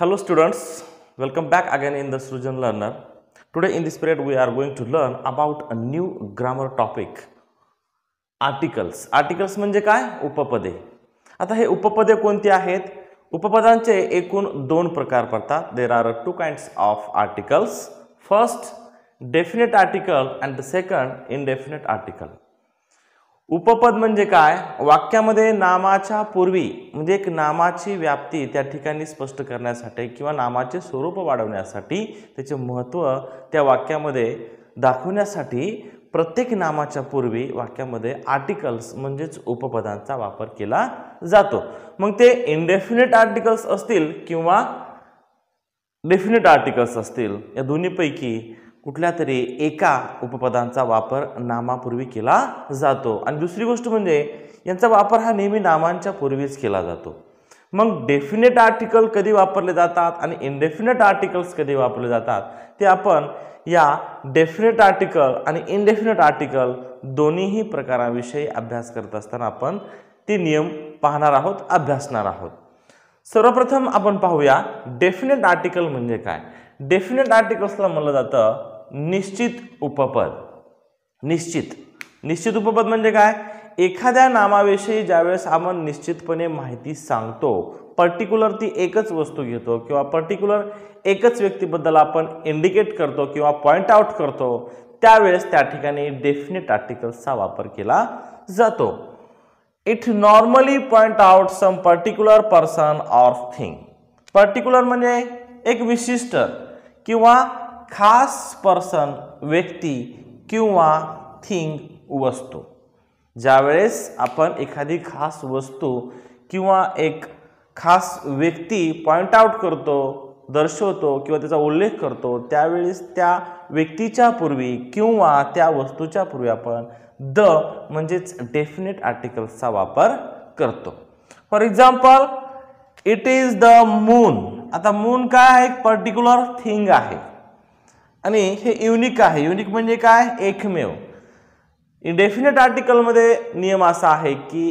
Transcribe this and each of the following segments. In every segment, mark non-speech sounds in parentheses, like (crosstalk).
Hello students, welcome back again in the Srujan Learner. Today in this period we are going to learn about a new grammar topic. Articles. Articles म्हणजे काय उपपदे आता हे उपपदे कोणती आहेत उपपदांचे एकूण दोन प्रकार पडतात there are two kinds of articles first definite article and the second indefinite article उपपद म्हणजे काय वाक्यामध्ये नामाच्या पूर्वी म्हणजे एक नामाची व्याप्ती त्या ठिकाणी स्पष्ट करण्यासाठी किंवा नामाचे स्वरूप वाढवण्यासाठी त्याचे महत्त्व त्या वाक्यामध्ये दाखवण्यासाठी प्रत्येक नामाच्या पूर्वी वाक्यामध्ये आर्टिकल्स म्हणजेच उपपदांचा वापर केला जातो मग ते इनडेफिनेट आर्टिकल्स असतील किंवा डेफिनेट आर्टिकल्स असतील या दोन्हीपैकी कुठल्या तरी एका उपपदांचा वापर नामापूर्वी केला जातो आणि दुसरी गोष्ट म्हणजे यांचा वापर हा नेहमी नामांच्या पूर्वीच केला जातो मग डेफिनेट आर्टिकल कधी वापरले जातात आणि इनडेफिनेट आर्टिकल्स कधी वापरले जातात ते आपण या डेफिनेट आर्टिकल आणि इनडेफिनेट आर्टिकल दोन्हीही प्रकाराविषयी अभ्यास करत असताना आपण ते नियम पाहणार आहोत अभ्यासणार आहोत सर्वप्रथम आपण पाहूया डेफिनेट आर्टिकल म्हणजे काय डेफिनेट आर्टिकल्सला म्हणलं जातं निश्चित उपपद निश्चित निश्चित उपपद म्हणजे काय एखाद्या नामाविषयी ज्यावेळेस आपण निश्चितपणे माहिती सांगतो पर्टिक्युलर ती एकच वस्तू घेतो किंवा पर्टिक्युलर एकच व्यक्तीबद्दल आपण इंडिकेट करतो किंवा पॉईंट आउट करतो त्यावेळेस त्या ठिकाणी डेफिनेट आर्टिकल्सचा वापर केला जातो it normally point out some particular person or thing particular म्हणजे एक विशिष्ट किंवा खास पर्सन व्यक्ती किंवा थिंग वस्तू ज्यावेळेस आपण एखादी खास वस्तू किंवा एक खास व्यक्ती पॉइंट आऊट करतो दर्शवतो किंवा त्याचा उल्लेख करतो त्यावेळेस त्या व्यक्तीच्या पूर्वी किंवा त्या वस्तूच्या पूर्वी आपण द म्हणजेच डेफिनेट आर्टिकल्सचा वापर करतो for example it is the moon आता मून काय आहे एक पर्टिक्युलर थिंग आहे आणि हे युनिक आहे युनिक म्हणजे काय एकमेव इंडेफिनेट आर्टिकलमध्ये नियम असा आहे की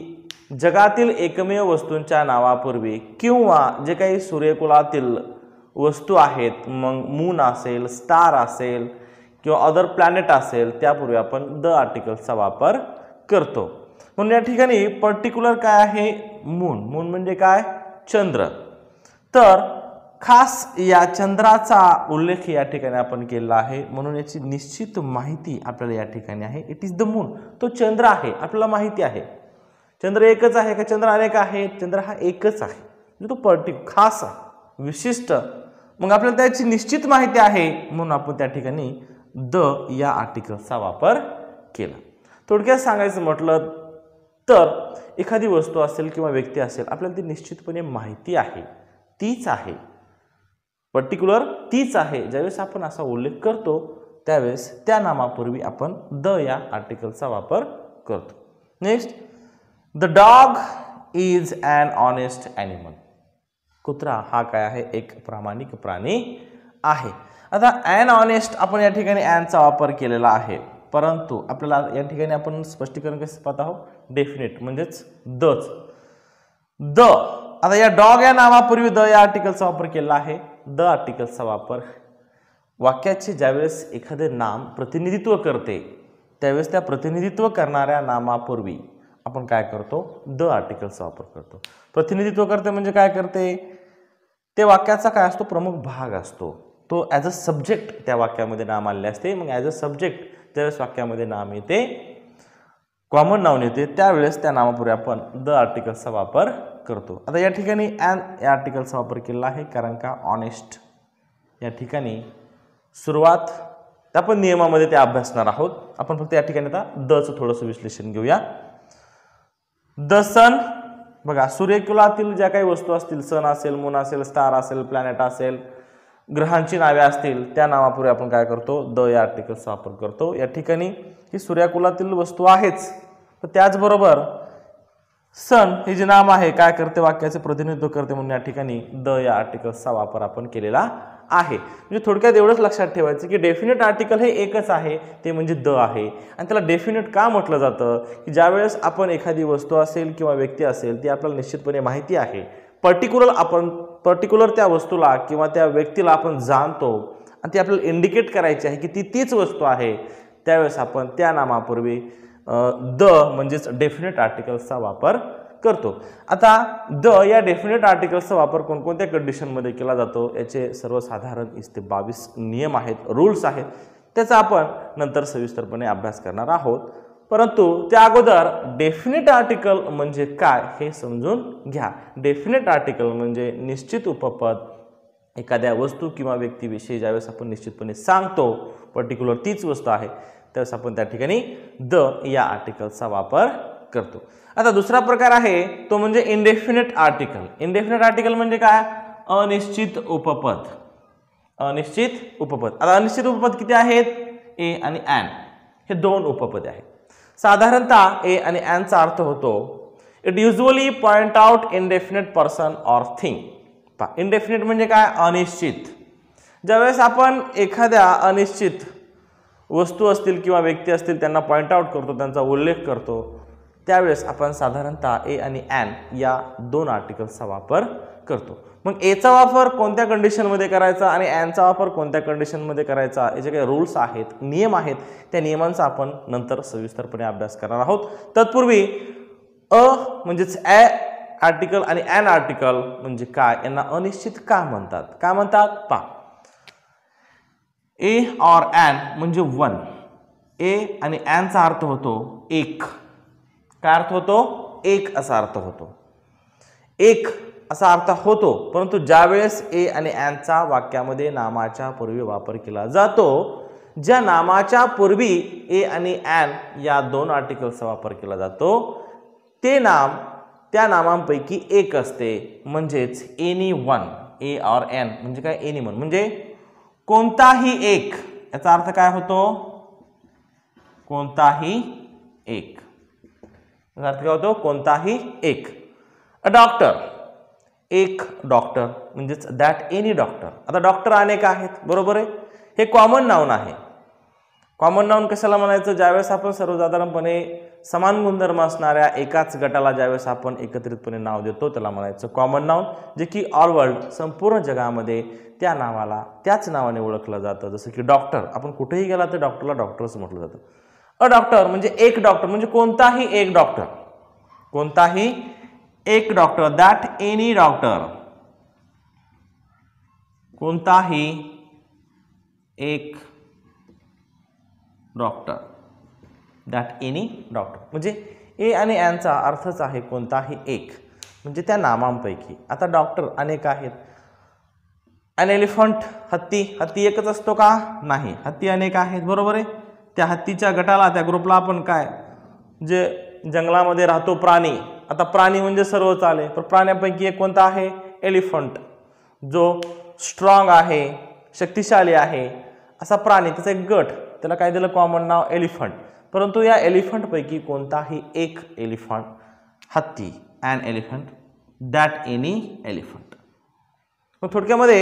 जगातील एकमेव वस्तूंच्या नावापूर्वी किंवा जे काही सूर्यकुलातील वस्तू आहेत मग मून असेल स्टार असेल किंवा अदर प्लॅनेट असेल त्यापूर्वी आपण द आर्टिकलचा वापर करतो म्हणून या ठिकाणी पर्टिक्युलर काय आहे मून मून म्हणजे काय चंद्र तर खास या चंद्राचा उल्लेख या ठिकाणी आपण केला आहे म्हणून याची निश्चित माहिती आपल्याला या ठिकाणी आहे इट इज द मून तो चंद्र आहे आपल्याला माहिती आहे चंद्र एकच आहे का चंद्र अनेक आहे चंद्र हा एकच आहे म्हणजे तो पर्टिक खास विशिष्ट मग आपल्याला त्याची निश्चित माहिती आहे म्हणून आपण त्या ठिकाणी द या आर्टिकलचा वापर केला थोडक्यात सांगायचं म्हटलं तर एखादी वस्तू असेल किंवा व्यक्ती असेल आपल्याला ती निश्चितपणे माहिती आहे तीच आहे पर्टिक्युलर तीच आहे ज्यावेळेस आपण असा उल्लेख करतो त्यावेळेस त्या नामापूर्वी आपण द या आर्टिकलचा वापर करतो next the dog is an honest animal कुत्रा हा काय आहे एक प्रामाणिक प्राणी आहे आता ॲन ऑनेस्ट आपण या ठिकाणी ॲनचा वापर केलेला आहे परंतु आपल्याला या ठिकाणी आपण स्पष्टीकरण कसं पाहत आहोत डेफिनेट म्हणजेच दच द आता या डॉग या नावापूर्वी द या आर्टिकलचा वापर केला आहे द आर्टिकलचा वापर वाक्याचे ज्यावेळेस एखादे नाम प्रतिनिधित्व करते त्यावेळेस त्या प्रतिनिधित्व करणाऱ्या नामापूर्वी आपण काय करतो द आर्टिकलचा वापर करतो प्रतिनिधित्व करते म्हणजे काय करते ते वाक्याचा काय असतो प्रमुख भाग असतो तो ॲज अ सब्जेक्ट त्या वाक्यामध्ये नाम आलेले असते मग ॲज अ सब्जेक्ट ज्यावेळेस वाक्यामध्ये नाम येते कॉमन नाव येते त्यावेळेस त्या नामापूर्वी आपण द आर्टिकलचा वापर करतो आता या ठिकाणी ॲन या आर्टिकलचा वापर केलेला आहे कारण का ऑनेस्ट या ठिकाणी सुरुवात आपण नियमामध्ये ते अभ्यासणार आहोत आपण फक्त या ठिकाणी आता दचं थोडंसं विश्लेषण घेऊया द सन बघा सूर्यकुलातील ज्या काही वस्तू असतील सन असेल मून असेल स्टार असेल प्लॅनेट असेल ग्रहांची नावे असतील त्या नावापूर्वी आपण काय करतो द या आर्टिकलचा वापर करतो या ठिकाणी ही सूर्यकुलातील वस्तू आहेच तर त्याचबरोबर सन हे जे नाम आहे काय करते वाक्याचे प्रतिनिधित्व करते म्हणून या ठिकाणी द या आर्टिकल्सचा वापर आपण केलेला आहे म्हणजे थोडक्यात एवढंच लक्षात ठेवायचं की डेफिनेट आर्टिकल हे एकच आहे ते म्हणजे द आहे आणि त्याला डेफिनेट का म्हटलं जातं की वेळेस आपण एखादी वस्तू असेल किंवा व्यक्ती असेल ती आपल्याला निश्चितपणे माहिती आहे पर्टिक्युलर आपण पर्टिक्युलर त्या वस्तूला किंवा त्या व्यक्तीला आपण जाणतो आणि ती आपल्याला इंडिकेट करायची आहे की ती तीच वस्तू आहे त्यावेळेस आपण त्या नामापूर्वी द म्हणजेच डेफिनेट आर्टिकल्सचा वापर करतो आता द या डेफिनेट आर्टिकल्सचा वापर कोणकोणत्या कंडिशनमध्ये केला जातो याचे सर्वसाधारण इस ते बावीस नियम आहेत रूल्स आहेत त्याचा आपण नंतर सविस्तरपणे अभ्यास करणार आहोत परंतु त्या अगोदर डेफिनेट आर्टिकल म्हणजे काय हे समजून घ्या डेफिनेट आर्टिकल म्हणजे निश्चित उपपद एखाद्या वस्तू किंवा व्यक्तीविषयी ज्यावेळेस आपण निश्चितपणे सांगतो पर्टिक्युलर तीच वस्तू आहे त्यावेळेस आपण त्या ठिकाणी द या आर्टिकलचा वापर करतो आता दुसरा प्रकार आहे तो म्हणजे इंडेफिनेट आर्टिकल इंडेफिनेट आर्टिकल म्हणजे काय अनिश्चित उपपद अनिश्चित उपपद आता अनिश्चित उपपद किती आहेत ए आणि ॲन हे दोन उपपद आहेत साधारणतः ए आणि ॲनचा अर्थ होतो it usually point out indefinite person or thing पा इंडेफिनेट म्हणजे काय अनिश्चित ज्यावेळेस आपण एखाद्या अनिश्चित वस्तू असतील किंवा व्यक्ती असतील त्यांना पॉईंट आऊट करतो त्यांचा उल्लेख करतो त्यावेळेस आपण साधारणतः ए आणि ॲन या दोन आर्टिकल्सचा वापर करतो मग एचा वापर कोणत्या कंडिशनमध्ये करायचा आणि ॲनचा वापर कोणत्या कंडिशनमध्ये करायचा याचे काही रूल्स आहेत नियम आहेत त्या नियमांचा आपण नंतर सविस्तरपणे अभ्यास करणार आहोत तत्पूर्वी अ म्हणजेच ॲ आर्टिकल आणि ॲन आर्टिकल म्हणजे काय यांना अनिश्चित का म्हणतात का म्हणतात पा ए और ॲन म्हणजे वन ए आणि ॲनचा अर्थ होतो एक काय अर्थ होतो एक असा अर्थ होतो एक असा अर्थ होतो परंतु ज्यावेळेस ए आणि ॲनचा वाक्यामध्ये नामाच्या पूर्वी वापर केला जातो ज्या नामाच्या पूर्वी ए आणि ॲन या दोन आर्टिकल्सचा वापर केला जातो ते नाम त्या नामांपैकी एक असते म्हणजेच any one a or an म्हणजे काय एनी वन म्हणजे कोणताही एक याचा अर्थ काय होतो कोणताही एक याचा अर्थ काय होतो कोणताही एक अ डॉक्टर एक डॉक्टर म्हणजेच दॅट एनी डॉक्टर आता डॉक्टर अनेक आहेत बरोबर आहे हे कॉमन नाऊन आहे कॉमन नाऊन कशाला म्हणायचं ज्यावेळेस आपण सर्वसाधारणपणे समान गुणधर्म असणाऱ्या एकाच गटाला ज्यावेळेस आपण एकत्रितपणे नाव देतो त्याला म्हणायचं कॉमन नाव जे की ऑल वर्ल्ड संपूर्ण जगामध्ये त्या नावाला त्याच नावाने ओळखलं जातं जसं की डॉक्टर आपण कुठेही गेला तर डॉक्टरला डॉक्टरच म्हटलं जातं अ डॉक्टर म्हणजे एक डॉक्टर म्हणजे कोणताही एक डॉक्टर कोणताही एक डॉक्टर दॅट एनी डॉक्टर कोणताही एक डॉक्टर दॅट एनी डॉक्टर म्हणजे ए आणि यांचा अर्थच आहे कोणताही एक म्हणजे त्या नामांपैकी आता डॉक्टर अनेक आहेत अन एलिफंट हत्ती हत्ती एकच असतो का नाही हत्ती अनेक आहेत बरोबर आहे त्या हत्तीच्या गटाला त्या ग्रुपला आपण काय जे जंगलामध्ये राहतो प्राणी आता प्राणी म्हणजे सर्व चाले पण प्राण्यांपैकी एक कोणता आहे एलिफंट जो स्ट्रॉंग आहे शक्तिशाली आहे असा प्राणी त्याचा एक गट त्याला काय दिलं कॉमन नाव एलिफंट परंतु या एलिफंटपैकी कोणताही एक एलिफंट हत्ती and elephant that any elephant मग थोडक्यामध्ये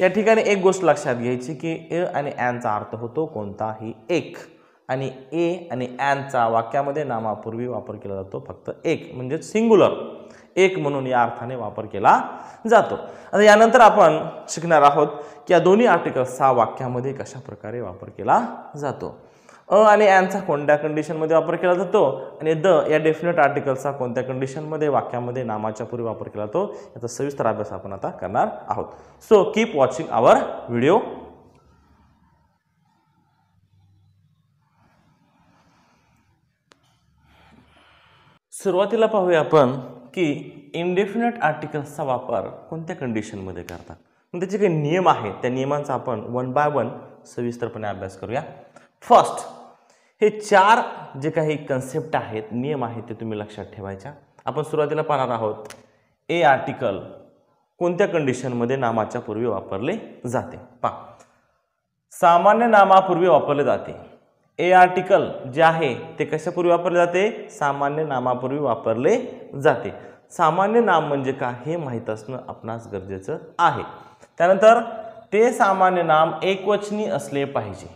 या ठिकाणी एक गोष्ट लक्षात घ्यायची की ए आणि ॲनचा अर्थ होतो कोणताही एक आणि ए आणि ॲनचा वाक्यामध्ये नामापूर्वी वापर केला जातो फक्त एक म्हणजे सिंगुलर एक म्हणून या अर्थाने वापर केला जातो आता यानंतर आपण शिकणार आहोत की या दोन्ही आर्टिकल्सचा वाक्यामध्ये कशा प्रकारे वापर केला जातो अ आणि यांचा कोणत्या कंडिशनमध्ये वापर केला जातो आणि द या डेफिनेट आर्टिकलचा कोणत्या कंडिशनमध्ये वाक्यामध्ये नामाच्या पूर्वी वापर केला जातो याचा सविस्तर अभ्यास आपण आता करणार आहोत so keep watching our video सुरुवातीला पाहूया आपण की इनडेफिनेट आर्टिकल्सचा वापर कोणत्या कंडिशनमध्ये करतात मग त्याचे काही नियम आहेत त्या नियमांचा आपण वन बाय वन सविस्तरपणे अभ्यास करूया फर्स्ट हे चार जे काही कन्सेप्ट आहेत नियम आहेत ते तुम्ही लक्षात ठेवायच्या आपण सुरुवातीला पाहणार आहोत ए आर्टिकल कोणत्या कंडिशनमध्ये नामाच्या पूर्वी वापरले जाते पा सामान्य नामापूर्वी वापरले जाते ए आर्टिकल जे आहे ते कशापूर्वी वापरले जाते सामान्य नामापूर्वी वापरले जाते सामान्य नाम म्हणजे का हे माहीत असणं आपणास गरजेचं आहे त्यानंतर ते सामान्य नाम एकवचनी असले पाहिजे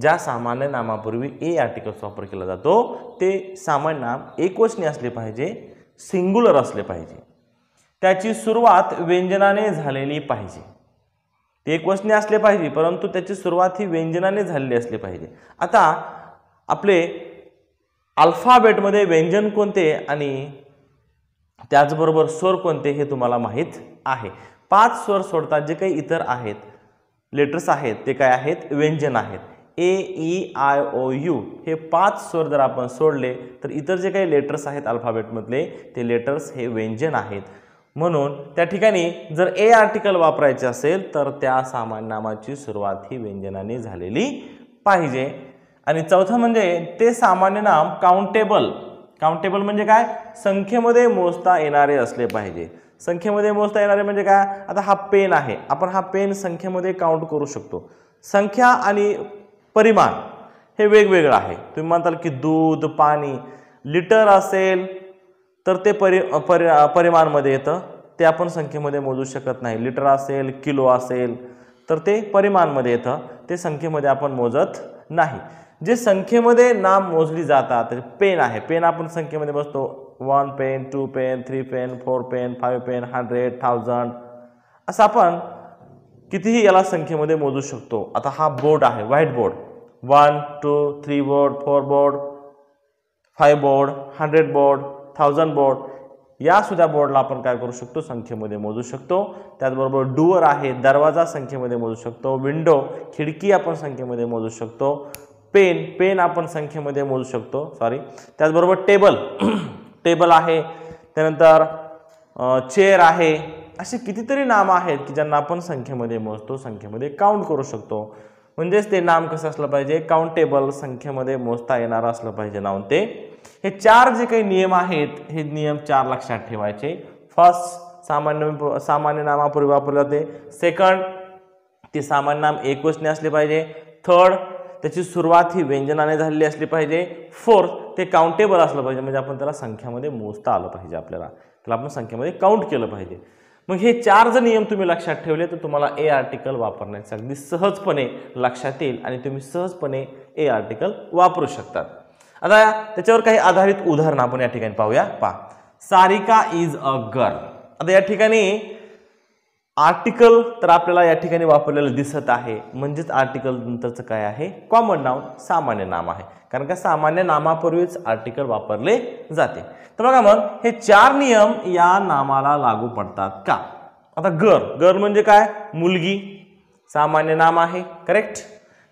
ज्या सामान्य नामापूर्वी ए आर्टिकल्स वापर केला जातो ते सामान्य नाम एकवचनी असले पाहिजे सिंग्युलर असले पाहिजे त्याची सुरुवात व्यंजनाने झालेली पाहिजे ते एकवचनी असले पाहिजे परंतु त्याची सुरुवात ही व्यंजनाने झालेली असली पाहिजे आता आपले अल्फाबेटमध्ये व्यंजन कोणते आणि त्याचबरोबर स्वर कोणते हे तुम्हाला माहीत आहे पाच स्वर सोडतात जे काही इतर आहेत लेटर्स आहेत ते काय आहेत व्यंजन आहेत A E I O U हे पाच स्वर जर आपण सोडले तर इतर जे काही लेटर्स आहेत अल्फाबेटमधले ते लेटर्स हे व्यंजन आहेत म्हणून त्या ठिकाणी जर ए आर्टिकल वापरायचे असेल तर त्या सामान्य नामाची सुरुवात ही व्यंजनाने झालेली पाहिजे आणि चौथं म्हणजे ते सामान्य नाम काउंटेबल काउंटेबल म्हणजे काय संख्येमध्ये मोजता येणारे असले पाहिजे संख्येमध्ये मोजता येणारे म्हणजे काय आता हा पेन आहे आपण हा पेन संख्येमध्ये काउंट करू शकतो संख्या आणि परिमाण हे वेगवेगळं आहे तुम्ही म्हणताल की दूध पाणी लिटर असेल तर ते परि परि परिमाणमध्ये येतं ते आपण संख्येमध्ये मोजू शकत नाही लिटर असेल किलो असेल तर ते परिमाणमध्ये येतं ते संख्येमध्ये आपण मोजत नाही जे संख्येमध्ये नाम मोजली जातात पेन आहे पेन आपण संख्येमध्ये बसतो one pen two pen three pen four pen five pen hundred thousand असं आपण कितीही याला संख्येमध्ये मोजू शकतो आता हा बोर्ड आहे white board one two three board four board five board hundred board thousand board यासुद्धा बोर्डला आपण काय करू शकतो संख्येमध्ये मोजू शकतो त्याचबरोबर डुअर आहे दरवाजा संख्येमध्ये मोजू शकतो विंडो खिडकी आपण संख्येमध्ये मोजू शकतो पेन पेन आपण संख्येमध्ये मोजू शकतो सॉरी त्याचबरोबर टेबल टेबल (clears throat) आहे त्यानंतर चेअर आहे असे कितीतरी नामं आहेत की ज्यांना आपण संख्येमध्ये मोजतो संख्येमध्ये काउंट करू शकतो म्हणजेच ते नाम कसं असलं पाहिजे काउंटेबल संख्येमध्ये मोजता येणारं असलं पाहिजे नाव ते हे चार जे काही नियम आहेत हे नियम चार लक्षात ठेवायचे फर्स्ट सामान्य सामान्य नामापूर्वी वापरले जाते सेकंड ते सामान्य नाम एकवचने असले पाहिजे थर्ड त्याची सुरुवात ही व्यंजनाने झालेली असली पाहिजे फोर्थ ते काउंटेबल असलं पाहिजे म्हणजे आपण त्याला संख्यामध्ये मोजता आलं पाहिजे आपल्याला त्याला आपण संख्येमध्ये काउंट केलं पाहिजे मग हे चार जर नियम तुम्ही लक्षात ठेवले तर तुम्हाला ए आर्टिकल वापरण्याचे अगदी सहजपणे लक्षात येईल आणि तुम्ही सहजपणे ए आर्टिकल वापरू शकतात आता त्याच्यावर काही आधारित उदाहरणं आपण या ठिकाणी पाहूया पा सारिका इज अ गर्ल आता या ठिकाणी आर्टिकल तर आपल्याला या ठिकाणी वापरलेलं दिसत आहे म्हणजेच आर्टिकल नंतरचं काय आहे कॉमन नाव सामान्य नाम आहे कारण का सामान्य नामापूर्वीच आर्टिकल वापरले जाते तर बघा मग हे चार नियम या नामाला लागू पडतात का आता गर गर म्हणजे काय मुलगी सामान्य नाम आहे करेक्ट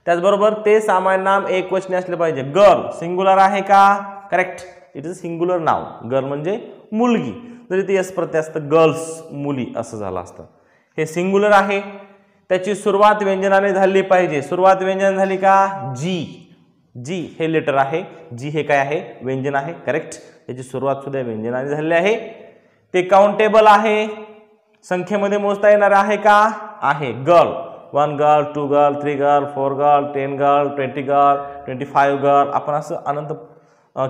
त्याचबरोबर ते सामान्य नाम एक वचने असले पाहिजे गर सिंग्युलर आहे का करेक्ट इट इज सिंग्युलर नाव गर म्हणजे मुलगी जर इथे यस प्रत्यय असतं गर्ल्स मुली असं झालं असतं हे सिंगुलर आहे त्याची सुरुवात व्यंजनाने झाली पाहिजे सुरुवात व्यंजन झाली का जी जी हे लेटर आहे जी हे काय आहे व्यंजन आहे करेक्ट त्याची सुरुवात सुद्धा व्यंजनाने झालेली आहे ते काउंटेबल आहे संख्येमध्ये मोजता येणार आहे का आहे girl one girl two girl three girl four girl ten girl twenty girl twenty five girl आपण असं अनंत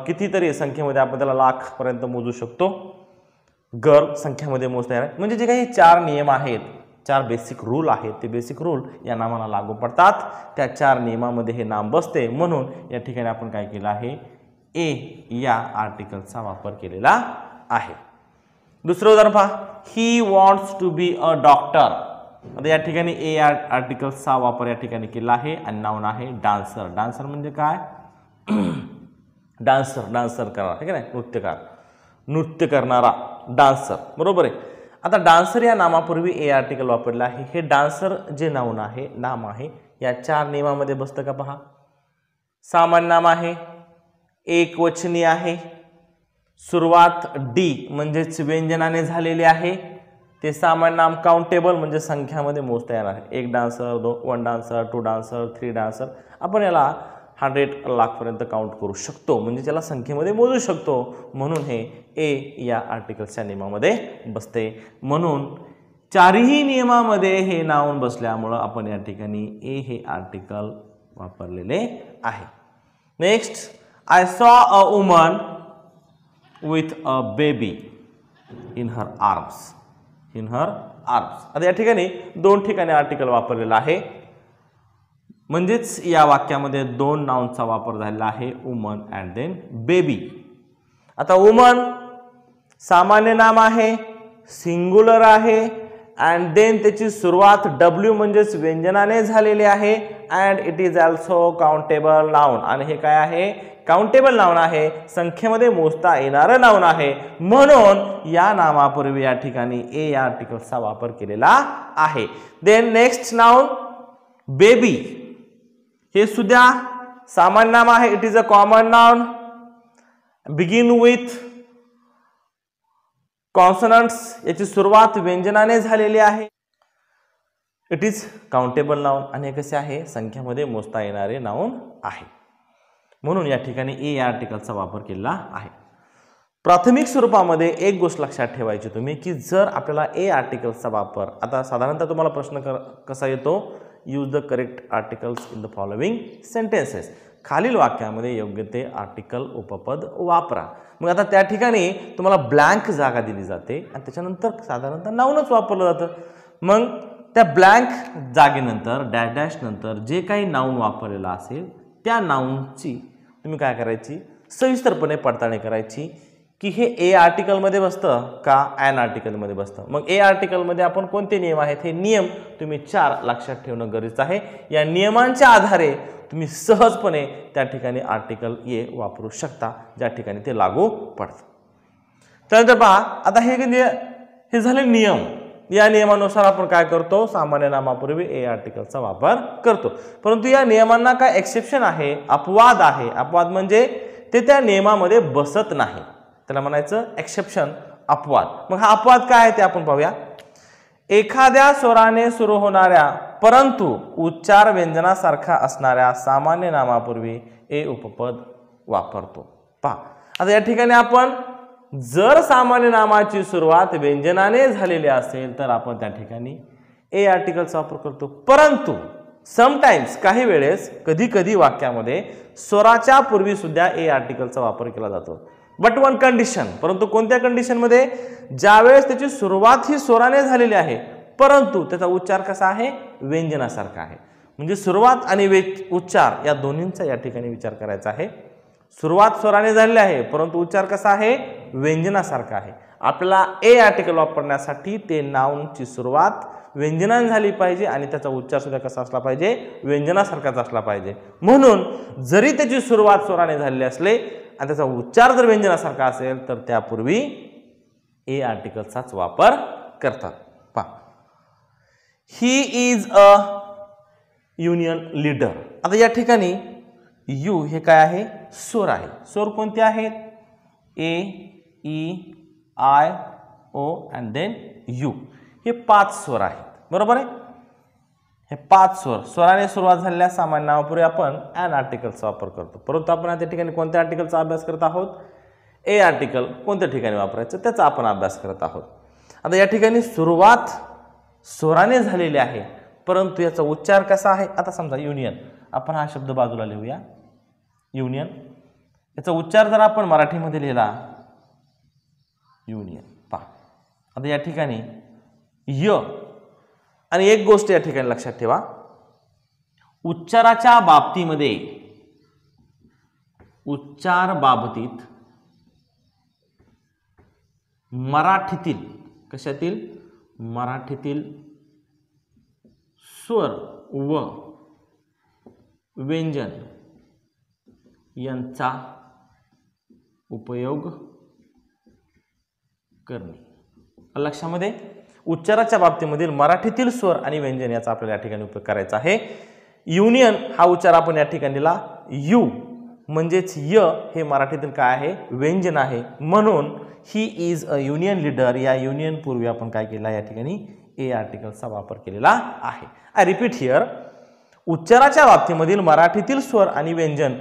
कितीतरी संख्येमध्ये आपण त्याला लाखपर्यंत मोजू शकतो गर्ल संख्यामध्ये मोजणार आहे म्हणजे जे काही चार नियम आहेत चार बेसिक रूल आहेत ते बेसिक रूल या नामाला लागू पडतात त्या चार नियमामध्ये हे नाम बसते म्हणून या ठिकाणी आपण काय केलं आहे ए या आर्टिकलचा वापर केलेला आहे दुसरं उदाहरण पहा he wants to be a doctor आता या ठिकाणी ए आर आर्टिकल्सचा वापर या ठिकाणी केला आहे आणि नावन आहे डान्सर डान्सर म्हणजे काय डान्सर डान्सर करा ठीक आहे नृत्यकार नृत्य करणारा डान्सर बरोबर आहे आता डान्सर या नामापूर्वी ए आर्टिकल वापरलं आहे हे डान्सर जे नाऊन आहे नाम आहे या चार नियमामध्ये बसतं का पहा सामान्य नाम आहे एकवचनी आहे सुरुवात डी म्हणजेच व्यंजनाने झालेली आहे ते सामान्य नाम काउंटेबल म्हणजे संख्यामध्ये मोजता येणार आहे एक डान्सर दो one dancer two dancer three dancer आपण याला हंड्रेड लाखपर्यंत काउंट करू शकतो म्हणजे त्याला संख्येमध्ये मोजू शकतो म्हणून हे ए या आर्टिकल्सच्या नियमामध्ये बसते म्हणून चारही नियमामध्ये हे नावून बसल्यामुळं आपण या ठिकाणी ए हे आर्टिकल वापरलेले आहे next I saw a woman with a baby in her arms in her arms आता या ठिकाणी दोन ठिकाणी आर्टिकल वापरलेलं आहे म्हणजेच या वाक्यामध्ये दोन नाउनचा वापर झालेला आहे वुमन अँड देन बेबी आता वुमन सामान्य नाम आहे सिंगुलर आहे अँड देन त्याची सुरुवात डब्ल्यू म्हणजेच व्यंजनाने झालेली आहे and it is also countable noun आणि हे काय आहे काउंटेबल नाउन आहे संख्येमध्ये मोजता येणारं नाऊन आहे म्हणून या नावापूर्वी या ठिकाणी ए या आर्टिकलचा वापर केलेला आहे देन नेक्स्ट नाउन बेबी हे सुद्धा सामान्य नाम आहे it is a common noun begin with consonants याची सुरुवात व्यंजनाने झालेली आहे इट इज काउंटेबल नाउन आणि हे कसे आहे संख्यामध्ये मोजता येणारे नाउन आहे म्हणून या ठिकाणी ए या आर्टिकलचा वापर केलेला आहे प्राथमिक स्वरूपामध्ये एक गोष्ट लक्षात ठेवायची तुम्ही की जर आपल्याला ए आर्टिकलचा वापर आता साधारणतः तुम्हाला प्रश्न कसा येतो use the correct articles in the following sentences खालील वाक्यामध्ये योग्य ते आर्टिकल उपपद वापरा मग आता त्या ठिकाणी तुम्हाला ब्लँक जागा दिली जाते आणि त्याच्यानंतर साधारणतः नाऊनच वापरलं जातं मग त्या ब्लँक जागेनंतर डॅश डॅश नंतर जे काही नाऊन वापरलेलं असेल त्या नाऊनची तुम्ही काय करायची सविस्तरपणे पडताळणी करायची की हे ए आर्टिकलमध्ये बसतं का ॲन आर्टिकलमध्ये बसतं मग ए आर्टिकलमध्ये आपण कोणते नियम आहेत हे नियम तुम्ही चार लक्षात ठेवणं गरजेचं आहे या नियमांच्या आधारे तुम्ही सहजपणे त्या ठिकाणी आर्टिकल ए वापरू शकता ज्या ठिकाणी ते लागू पडतं त्यानंतर पहा आता हे हे झाले नियम या नियमानुसार आपण काय करतो सामान्य नामापूर्वी ए आर्टिकलचा वापर करतो परंतु या नियमांना काय एक्सेप्शन आहे अपवाद आहे अपवाद म्हणजे ते त्या नियमामध्ये बसत नाही त्याला म्हणायचं एक्सेप्शन अपवाद मग हा अपवाद काय आहे ते आपण पाहूया एखाद्या स्वराने सुरू होणाऱ्या परंतु उच्चार व्यंजनासारखा असणाऱ्या सामान्य नामापूर्वी ए उपपद वापरतो पहा आता या ठिकाणी आपण जर सामान्य नामाची सुरुवात व्यंजनाने झालेली असेल तर आपण त्या ठिकाणी ए आर्टिकलचा वापर करतो परंतु समटाईम्स काही वेळेस कधी कधी वाक्यामध्ये स्वराच्या पूर्वी सुद्धा ए आर्टिकलचा वापर केला जातो बट वन कंडिशन परंतु कोणत्या कंडिशनमध्ये ज्यावेळेस त्याची सुरुवात ही स्वराने झालेली आहे परंतु त्याचा उच्चार कसा आहे व्यंजनासारखा आहे म्हणजे सुरुवात आणि वे उच्चार या दोन्हींचा या ठिकाणी विचार करायचा आहे सुरुवात स्वराने झालेली आहे परंतु उच्चार कसा आहे व्यंजनासारखा आहे आपला ए आर्टिकल वापरण्यासाठी ते नाऊनची सुरुवात व्यंजनाने झाली पाहिजे आणि त्याचा उच्चार सुद्धा कसा असला पाहिजे व्यंजनासारखाच असला पाहिजे म्हणून जरी त्याची सुरुवात स्वराने झालेली असले आणि त्याचा उच्चार जर व्यंजनासारखा असेल तर त्यापूर्वी ए आर्टिकलचाच वापर करतात पा he is a union leader आता या ठिकाणी यू हे काय आहे स्वर आहे स्वर कोणते आहेत A E I O and then U हे पाच स्वर आहेत बरोबर आहे हे पाच स्वर स्वराने सुरुवात झालेल्या सामान्य नावापूर्वी आपण ॲन आर्टिकलचा वापर करतो परंतु आपण त्या ठिकाणी कोणत्या आर्टिकलचा अभ्यास करत आहोत ए आर्टिकल कोणत्या ठिकाणी वापरायचं त्याचा आपण अभ्यास करत आहोत आता या ठिकाणी सुरुवात स्वराने झालेली आहे परंतु याचा उच्चार कसा आहे आता समजा युनियन आपण हा शब्द बाजूला लिहूया युनियन याचा उच्चार जर आपण मराठीमध्ये लिहिला युनियन पा आता या ठिकाणी य आणि एक गोष्ट या ठिकाणी लक्षात ठेवा उच्चाराच्या बाबतीमध्ये उच्चार बाबतीत मराठीतील कशातील मराठीतील स्वर व व्यंजन यांचा उपयोग करणे लक्षामध्ये उच्चाराच्या बाबतीमधील मराठीतील स्वर आणि व्यंजन याचा आपल्याला या ठिकाणी उपयोग करायचा आहे युनियन हा उच्चार आपण या ठिकाणीला यू म्हणजेच य हे मराठीतील काय आहे व्यंजन आहे म्हणून he is a union leader या युनियन पूर्वी आपण काय केला या ठिकाणी ए आर्टिकलचा वापर केलेला आहे आय रिपीट हिअर उच्चाराच्या बाबतीमधील मराठीतील स्वर आणि व्यंजन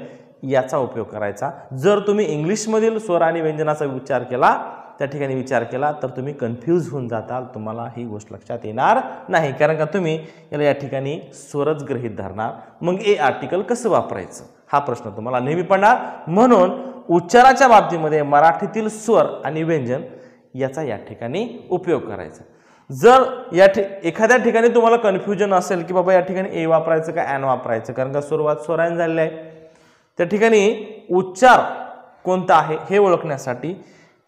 याचा उपयोग करायचा जर तुम्ही इंग्लिशमधील स्वर आणि व्यंजनाचा उच्चार केला त्या ठिकाणी विचार केला तर तुम्ही कन्फ्यूज होऊन जाताल तुम्हाला ही गोष्ट लक्षात येणार नाही कारण का तुम्ही याला या ठिकाणी स्वरच ग्रहित धरणार मग ए आर्टिकल कसं वापरायचं हा प्रश्न तुम्हाला नेहमी पडणार म्हणून उच्चाराच्या बाबतीमध्ये मराठीतील स्वर आणि व्यंजन याचा या ठिकाणी उपयोग करायचा जर या ठि एखाद्या ठिकाणी तुम्हाला कन्फ्युजन असेल की बाबा या ठिकाणी ए वापरायचं का ॲन वापरायचं कारण का सुरुवात स्वरायन झालेली आहे त्या ठिकाणी उच्चार कोणता आहे हे ओळखण्यासाठी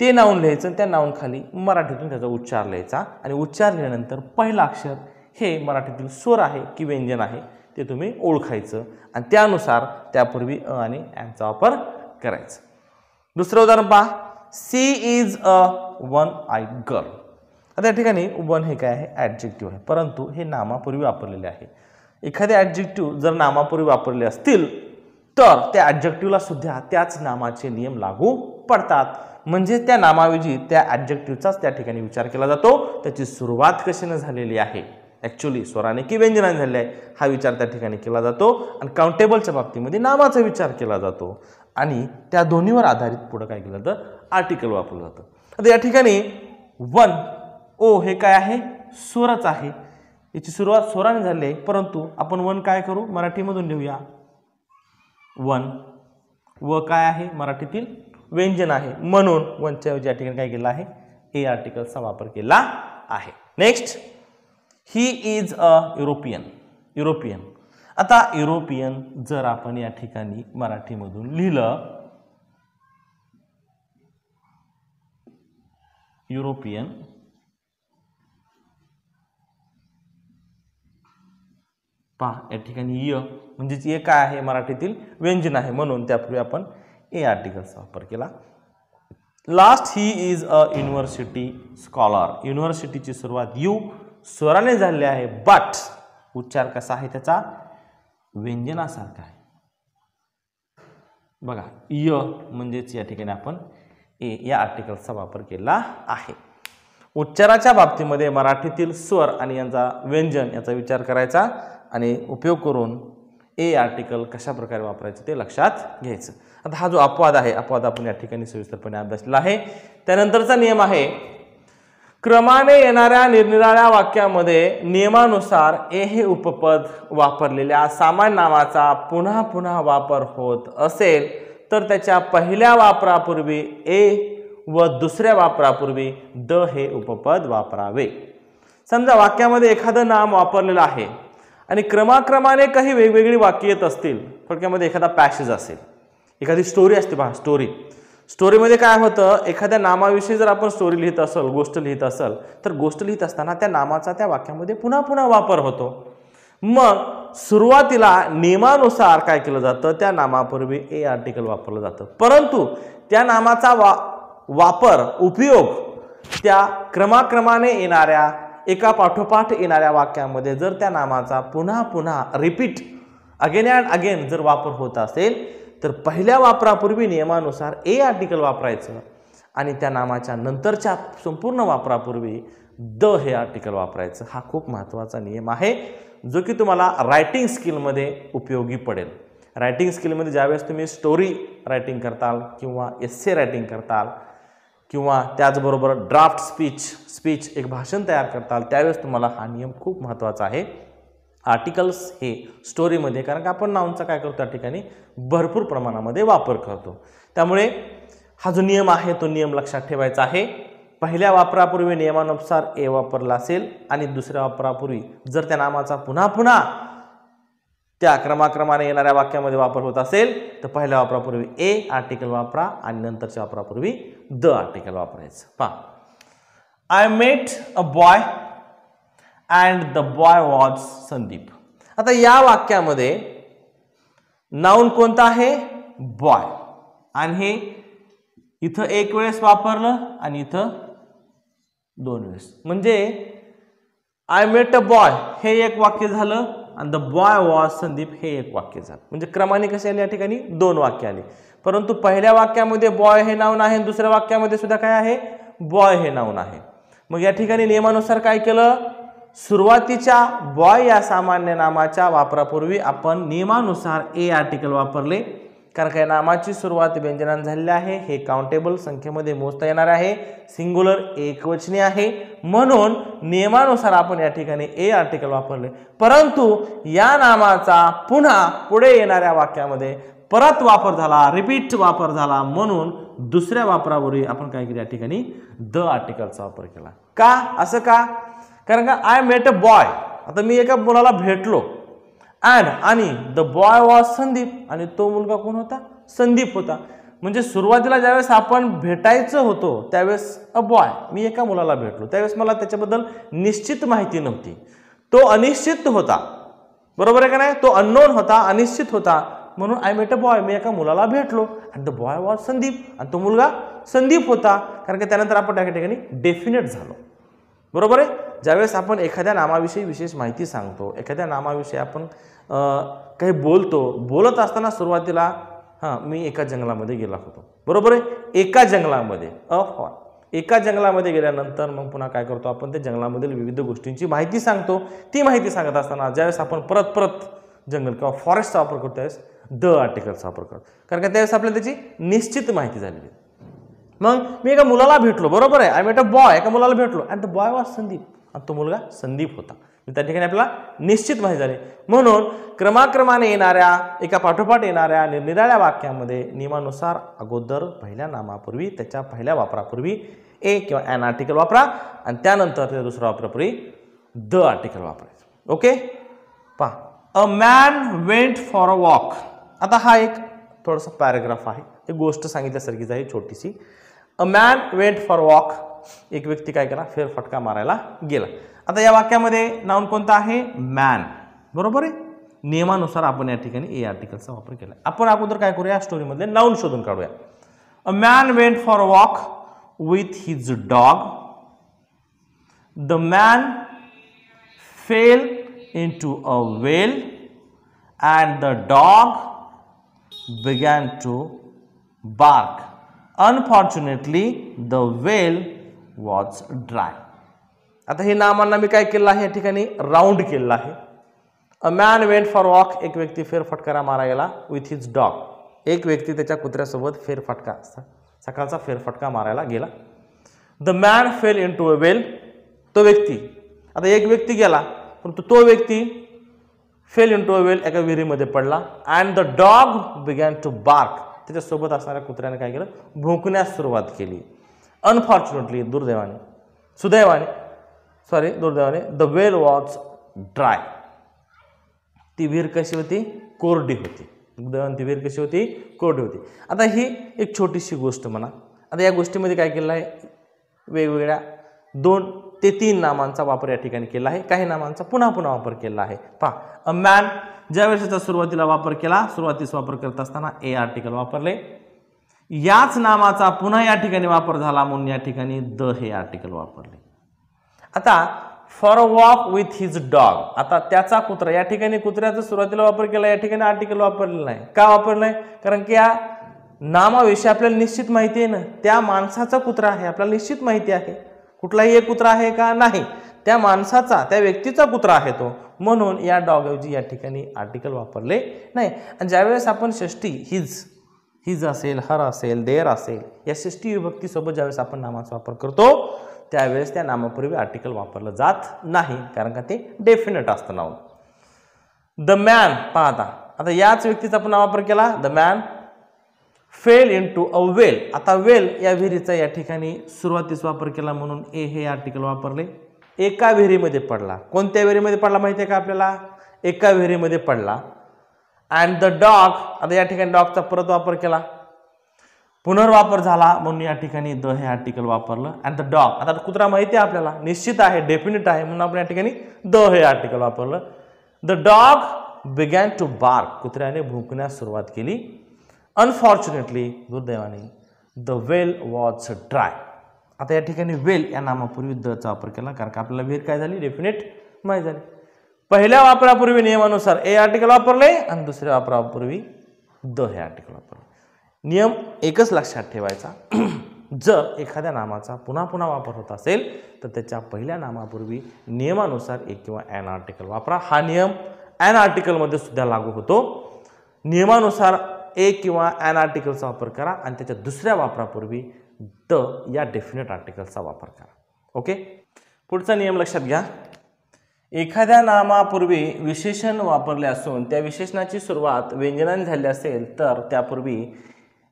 ते नावून लिहायचं त्या नाऊनखाली मराठीतून त्याचा उच्चार लिहायचा आणि उच्चार लिहिल्यानंतर पहिलं अक्षर हे मराठीतील स्वर आहे की व्यंजन आहे ते तुम्ही ओळखायचं आणि त्यानुसार त्यापूर्वी अ आणि यांचा वापर करायचं दुसरं उदाहरण पहा she is a one eye girl आता या ठिकाणी वन हे काय आहे ॲडजेक्टिव्ह आहे परंतु हे नामापूर्वी वापरलेले आहे एखादे ॲडजेक्टिव्ह जर नामापूर्वी वापरले असतील तर त्या ॲडजेक्टिव्हला सुद्धा त्याच नामाचे नियम लागू पडतात म्हणजे त्या नामाऐवजी त्या ॲब्जेक्टिव्हचाच त्या ठिकाणी विचार केला जातो त्याची सुरुवात कशीनं झालेली आहे ॲक्च्युली स्वराने की व्यंजनाने झाले आहे हा विचार त्या ठिकाणी केला जातो आणि काउंटेबलच्या बाबतीमध्ये नामाचा विचार केला जातो आणि त्या दोन्हीवर आधारित पुढं काय केलं जातं आर्टिकल वापरलं जातं आता या ठिकाणी वन ओ हे काय आहे स्वरच आहे याची सुरुवात स्वराने झाली आहे परंतु आपण वन काय करू मराठीमधून लिहूया वन व काय आहे मराठीतील व्यंजन आहे म्हणून वनच्याऐवजी या ठिकाणी काय केलं आहे हे आर्टिकलचा वापर केला आहे next he is a European European आता युरोपियन जर आपण या ठिकाणी मराठीमधून लिहिलं युरोपियन पहा या ठिकाणी य म्हणजेच य काय आहे मराठीतील व्यंजन आहे म्हणून त्यापूर्वी आपण ए आर्टिकलचा वापर केला last he is a university scholar युनिव्हर्सिटीची सुरुवात यू स्वराने झाली आहे बट उच्चार कसा आहे त्याचा व्यंजनासारखा आहे बघा य म्हणजेच या ठिकाणी आपण ए या आर्टिकलचा वापर केला आहे उच्चाराच्या बाबतीमध्ये मराठीतील स्वर आणि यांचा व्यंजन याचा विचार करायचा आणि उपयोग करून ए आर्टिकल कशाप्रकारे वापरायचं ते लक्षात घ्यायचं आता हा जो अपवाद आहे अपवाद आपण या ठिकाणी सविस्तरपणे अभ्यासलेला आहे त्यानंतरचा नियम आहे क्रमाने येणाऱ्या निरनिराळ्या वाक्यामध्ये नियमानुसार ए हे उपपद वापरलेल्या सामान्य नावाचा पुन्हा पुन्हा वापर होत असेल तर त्याच्या पहिल्या वापरापूर्वी ए व दुसऱ्या वापरापूर्वी द हे उपपद वापरावे समजा वाक्यामध्ये एखादं नाम वापरलेलं आहे आणि क्रमाक्रमाने काही वेगवेगळी वाक्य येत असतील थोडक्यामध्ये एखादा पॅशेज असेल एखादी स्टोरी असते पहा स्टोरी स्टोरीमध्ये काय होतं एखाद्या नामाविषयी जर आपण स्टोरी लिहित असेल गोष्ट लिहित असेल तर गोष्ट लिहित असताना त्या नामाचा त्या वाक्यामध्ये पुन्हा पुन्हा वापर होतो मग सुरुवातीला नियमानुसार काय केलं जातं त्या नामापूर्वी ए आर्टिकल वापरलं जातं परंतु त्या नामाचा वा वापर उपयोग त्या क्रमाक्रमाने येणाऱ्या एका पाठोपाठ येणाऱ्या वाक्यामध्ये जर त्या नामाचा पुन्हा पुन्हा रिपीट अगेन अँड अगेन जर वापर होत असेल तर पहिल्या वापरापूर्वी नियमानुसार ए आर्टिकल वापरायचं आणि त्या नामाच्या नंतरच्या संपूर्ण वापरापूर्वी द हे आर्टिकल वापरायचं हा खूप महत्त्वाचा नियम आहे जो की तुम्हाला रायटिंग स्किलमध्ये उपयोगी पडेल रायटिंग स्किलमध्ये ज्यावेळेस तुम्ही स्टोरी रायटिंग करताल किंवा एस्से रायटिंग करताल किंवा त्याचबरोबर ड्राफ्ट स्पीच स्पीच एक भाषण तयार करताल त्यावेळेस तुम्हाला हा नियम खूप महत्त्वाचा आहे आर्टिकल्स हे स्टोरीमध्ये कारण का आपण नाउनचा काय करतो त्या ठिकाणी भरपूर प्रमाणामध्ये वापर करतो त्यामुळे हा जो नियम आहे तो नियम लक्षात ठेवायचा आहे पहिल्या वापरापूर्वी नियमानुसार ए वापरला असेल आणि दुसऱ्या वापरापूर्वी जर त्या नामाचा पुन्हा पुन्हा त्या क्रमाक्रमाने येणाऱ्या वाक्यामध्ये वापर होत असेल तर पहिल्या वापरापूर्वी ए आर्टिकल वापरा आणि नंतरच्या वापरापूर्वी द आर्टिकल वापरायचं पा I met a boy and the boy was Sandeep आता या वाक्यामध्ये नाऊन कोणता आहे बॉय आणि हे इथं एक वेळेस वापरलं आणि इथं दोन वेळेस म्हणजे आय मेट अ बॉय हे एक वाक्य झालं आणि द बॉय वॉज संदीप हे एक वाक्य झालं म्हणजे क्रमाने कसे आले या ठिकाणी दोन वाक्य आले परंतु पहिल्या वाक्यामध्ये बॉय हे नाऊन आहे दुसऱ्या वाक्यामध्ये सुद्धा काय आहे बॉय हे नाऊन आहे मग या ठिकाणी नियमानुसार काय केलं सुरुवातीच्या बॉय या सामान्य नामाच्या वापरापूर्वी आपण नियमानुसार ए आर्टिकल वापरले कारण काय नामाची सुरुवात व्यंजनान झालेली आहे हे काउंटेबल संख्येमध्ये मोजता येणार आहे सिंग्युलर एकवचनी आहे म्हणून नियमानुसार आपण या ठिकाणी ए आर्टिकल वापरले परंतु या नामाचा पुन्हा पुढे येणाऱ्या वाक्यामध्ये परत वापर झाला रिपीट वापर झाला म्हणून दुसऱ्या वापरावरही आपण काय केलं या ठिकाणी द आर्टिकलचा वापर केला का असं का कारण का आय मेट अ बॉय आता मी एका मुलाला भेटलो अँड आणि द बॉय वॉज संदीप आणि तो मुलगा कोण होता संदीप होता म्हणजे सुरुवातीला ज्यावेळेस आपण भेटायचं होतो त्यावेळेस अ बॉय मी एका मुलाला भेटलो त्यावेळेस मला त्याच्याबद्दल निश्चित माहिती नव्हती तो अनिश्चित होता बरोबर आहे का नाही तो अननोन होता अनिश्चित होता म्हणून आय मेट अ बॉय मी एका मुलाला भेटलो and the boy was Sandeep आणि तो मुलगा संदीप होता कारण की त्यानंतर आपण त्या ठिकाणी डेफिनेट झालो बरोबर आहे ज्यावेळेस आपण एखाद्या नामाविषयी विशेष माहिती सांगतो एखाद्या नामाविषयी आपण काही बोलतो बोलत असताना सुरुवातीला हां मी एका जंगलामध्ये गेला होतो बरोबर आहे एका जंगलामध्ये अ हो. एका जंगलामध्ये गेल्यानंतर मग पुन्हा काय करतो आपण त्या जंगलामधील विविध गोष्टींची माहिती सांगतो ती माहिती सांगत असताना ज्यावेळेस आपण परत परत जंगल किंवा फॉरेस्टचा वापर करतो त्यावेळेस द आर्टिकलचा वापर करतो कारण का त्यावेळेस आपल्याला त्याची निश्चित माहिती झालेली आहे मग मी एका मुलाला भेटलो बरोबर आहे आय मेट अ बॉय एका मुलाला भेटलो and the boy was Sandeep आणि तो मुलगा संदीप होता त्या ठिकाणी आपल्याला निश्चित माहिती झाले म्हणून क्रमाक्रमाने येणाऱ्या एका पाठोपाठ येणाऱ्या निरनिराळ्या वाक्यामध्ये नियमानुसार अगोदर पहिल्या नामापूर्वी त्याच्या पहिल्या वापरापूर्वी ए किंवा ॲन आर्टिकल वापरा आणि त्यानंतर त्या दुसऱ्या वापरापूर्वी द आर्टिकल वापरायचं ओके पहा a man went for a walk आता हा एक थोडासा पॅरेग्राफ आहे एक गोष्ट सांगितल्यासारखीच आहे छोटीशी a man went for walk एक व्यक्ती काय केला फेरफटका मारायला गेला आता या वाक्यामध्ये नाऊन कोणता आहे मॅन बरोबर आहे नियमानुसार आपण या ठिकाणी ए आर्टिकलचा वापर केला आपण अगोदर काय करूया स्टोरीमधले नाऊन शोधून काढूया a man went for walk with his dog the man fell into a well and the dog began to bark unfortunately the well was dry आता हे नामांना मी काय केलं आहे या ठिकाणी राऊंड केलेलं आहे a man went for walk एक व्यक्ती फेरफटकारा मारा गेला विथ हिज डॉग एक व्यक्ती त्याच्या कुत्र्यासोबत फेरफटका सकाळचा फेरफटका मारायला गेला the man fell into a well तो व्यक्ती आता एक व्यक्ती गेला परंतु तो व्यक्ती fell into a well एका विहिरीमध्ये पडला and the dog began to bark त्याच्यासोबत असणाऱ्या कुत्र्याने काय केलं भुंकण्यास सुरुवात केली अनफॉर्च्युनेटली दुर्दैवाने सुदैवाने सॉरी दुर्दैवाने द वेल वॉज ड्राय ती विहीर कशी होती कोरडी होती दुर्दैवाने ती विहीर कशी होती कोरडी होती आता ही एक छोटीशी गोष्ट म्हणा आता या गोष्टीमध्ये काय केलं आहे वेगवेगळ्या दोन ते तीन नामांचा वापर या ठिकाणी केला आहे काही नामांचा पुन्हा पुन्हा वापर केला आहे पहा अ मॅन ज्या याचा सुरुवातीला वापर केला सुरुवातीस वापर करत असताना ए आर्टिकल वापरले याच नामाचा पुन्हा या ठिकाणी वापर झाला म्हणून या ठिकाणी द हे आर्टिकल वापरले आता for a walk with his dog आता त्याचा कुत्रा या ठिकाणी कुत्र्याचा सुरुवातीला वापर केला या ठिकाणी आर्टिकल वापरलेला नाही का वापरलं आहे कारण की या नामाविषयी आपल्याला निश्चित माहिती आहे ना त्या माणसाचा कुत्रा आहे आपल्याला निश्चित माहिती आहे कुठलाही एक कुत्रा आहे का नाही त्या माणसाचा त्या व्यक्तीचा कुत्रा आहे तो म्हणून या डॉगऐवजी या ठिकाणी आर्टिकल वापरले नाही आणि ज्यावेळेस आपण षष्टी हिज हिज असेल हर असेल देर असेल या षष्टी विभक्तीसोबत ज्यावेळेस आपण नामाचा वापर करतो त्यावेळेस त्या नामापूर्वी आर्टिकल वापरलं जात नाही कारण का ते डेफिनेट असतं नाव द मॅन पाहता आता याच व्यक्तीचा आपण वापर केला the man fell into a well आता वेल या विहिरीचा या ठिकाणी सुरुवातीस वापर केला म्हणून ए हे आर्टिकल वापरले एका विहिरीमध्ये पडला कोणत्या विहिरीमध्ये पडला माहिती आहे का आपल्याला एका विहिरीमध्ये पडला अँड द डॉग आता या ठिकाणी डॉगचा परत वापर केला पुनर्वापर झाला म्हणून या ठिकाणी द हे आर्टिकल वापरलं अँड द डॉग आता कुत्रा माहिती आहे आपल्याला निश्चित आहे डेफिनेट आहे म्हणून आपण या ठिकाणी द हे आर्टिकल वापरलं the dog began to bark कुत्र्याने भुंकण्यास सुरुवात केली अनफॉर्च्युनेटली दुर्दैवाने द वेल वॉज ड्राय आता या ठिकाणी वेल या नामापूर्वी दचा वापर केला कारण का आपल्याला विहीर काय झाली डेफिनेट माहीत झाली पहिल्या वापरापूर्वी नियमानुसार ए आर्टिकल वापरले आणि दुसऱ्या वापरापूर्वी द हे आर्टिकल वापरले नियम एकच लक्षात ठेवायचा (clears throat) जर एखाद्या नामाचा पुन्हा पुन्हा वापर होत असेल तर त्याच्या पहिल्या नामापूर्वी नियमानुसार एक किंवा ॲन आर्टिकल वापरा हा नियम ॲन आर्टिकलमध्ये सुद्धा लागू होतो नियमानुसार ए किंवा ॲन आर्टिकलचा वापर करा आणि त्याच्या दुसऱ्या वापरापूर्वी द या डेफिनेट आर्टिकलचा वापर करा ओके पुढचा नियम लक्षात घ्या एखाद्या नामापूर्वी विशेषण वापरले असून त्या विशेषणाची सुरुवात व्यंजनाने झाली असेल तर त्यापूर्वी